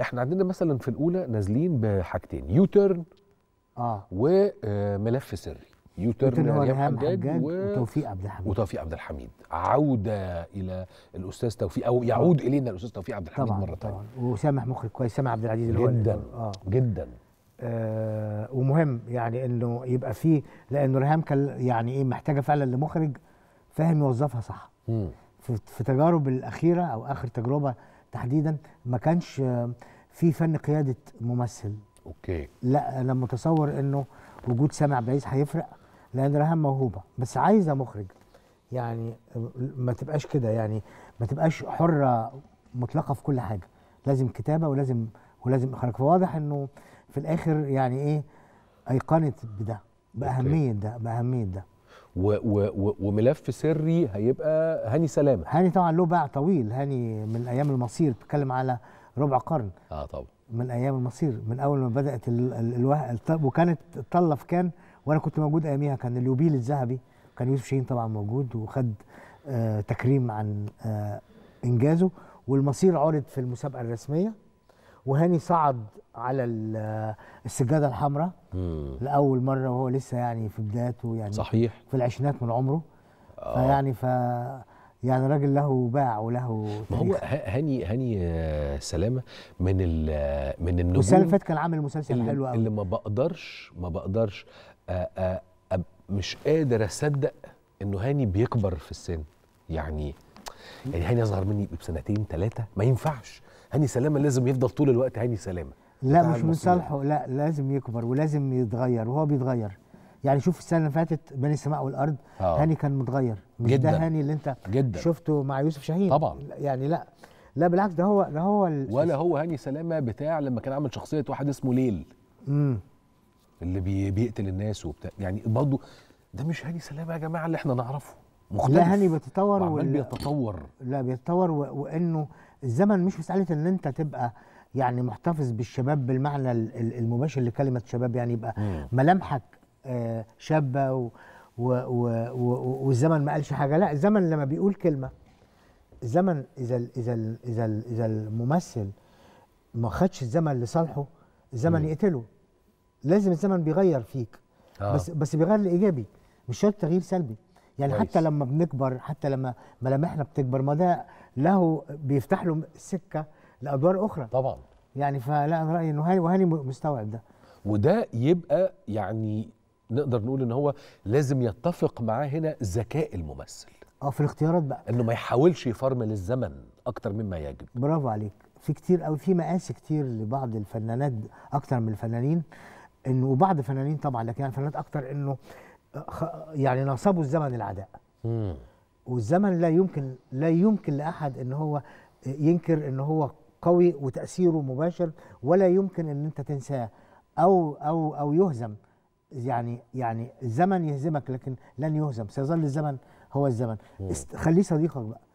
احنا عندنا مثلا في الاولى نازلين بحاجتين يوترن اه وملف سري يوترن ريهام حجاج وتوفيق عبد الحميد وتوفيق عبد الحميد عوده الى الاستاذ توفيق او يعود طبعا. الينا الاستاذ توفيق عبد الحميد طبعا مره ثانيه طبعا وسامح مخرج كويس سامح عبد العزيز اللي جدا آه. جدا آه ومهم يعني انه يبقى فيه لانه ريهام كان يعني ايه محتاجه فعلا لمخرج فاهم يوظفها صح في, في تجارب الاخيره او اخر تجربه تحديدا ما كانش في فن قياده ممثل اوكي لا انا متصور انه وجود سامع بعيد هيفرق لان رهام موهوبه بس عايزه مخرج يعني ما تبقاش كده يعني ما تبقاش حره مطلقه في كل حاجه لازم كتابه ولازم ولازم اخراج فواضح انه في الاخر يعني ايه ايقنت بده باهميه ده باهميه ده و و وملف سري هيبقى هاني سلامه هاني طبعا له باع طويل هاني من ايام المصير بتكلم على ربع قرن اه طبعا من ايام المصير من اول ما بدات ال الوه... وكانت طلف في كان وانا كنت موجود اياميها كان اليوبيل الذهبي كان يوسف شاهين طبعا موجود وخد آه تكريم عن آه انجازه والمصير عرض في المسابقه الرسميه وهاني صعد على السجاده الحمراء لاول مره وهو لسه يعني في بداياته يعني صحيح في العشرينات من عمره آه. فيعني ف يعني راجل له باع وله ما هو هاني هاني آه، سلامه من من النجوم السنه اللي فاتت كان عامل مسلسل حلو قوي اللي ما بقدرش ما بقدرش آآ آه، آآ آه، مش قادر اصدق انه هاني بيكبر في السن يعني يعني هاني اصغر مني بسنتين ثلاثه ما ينفعش هاني سلامه لازم يفضل طول الوقت هاني سلامه لا مش من صالحه لا لازم يكبر ولازم يتغير وهو بيتغير يعني شوف السنه اللي فاتت بين السماء والارض آه. هاني كان متغير مش جدا. ده هاني اللي انت جدا. شفته مع يوسف شاهين طبعا يعني لا لا بالعكس ده هو ده هو ولا هو هاني سلامه بتاع لما كان عامل شخصيه واحد اسمه ليل امم اللي بي بيقتل الناس وبتاع يعني برضه ده مش هاني سلامه يا جماعه اللي احنا نعرفه مختلف لا هاني بيتطور وال... بيتطور لا بيتطور و... وانه الزمن مش مساله ان انت تبقى يعني محتفظ بالشباب بالمعنى المباشر لكلمه شباب يعني يبقى مم. ملامحك آه، شابه و... و... و... و... والزمن ما قالش حاجه لا الزمن لما بيقول كلمه الزمن اذا ال... اذا ال... اذا ال... اذا الممثل ما خدش الزمن لصالحه الزمن مم. يقتله لازم الزمن بيغير فيك آه. بس بس بيغير الايجابي مش شرط تغيير سلبي يعني كويس. حتى لما بنكبر حتى لما ملامحنا بتكبر ما ده له بيفتح له سكه لادوار اخرى طبعا يعني فلا انا رايي انه هاني وهاني مستوعب ده وده يبقى يعني نقدر نقول ان هو لازم يتفق معاه هنا ذكاء الممثل اه في الاختيارات بقى انه ما يحاولش يفرمل الزمن اكتر مما يجب برافو عليك في كتير قوي في مقاس كتير لبعض الفنانات اكتر من الفنانين انه وبعض الفنانين طبعا لكن يعني الفنانات اكتر انه يعني نصبوا الزمن العداء والزمن لا يمكن لا يمكن لاحد ان هو ينكر ان هو قوي وتاثيره مباشر ولا يمكن ان انت تنساه او او او يهزم يعني يعني الزمن يهزمك لكن لن يهزم سيظل الزمن هو الزمن خليه صديقك بقى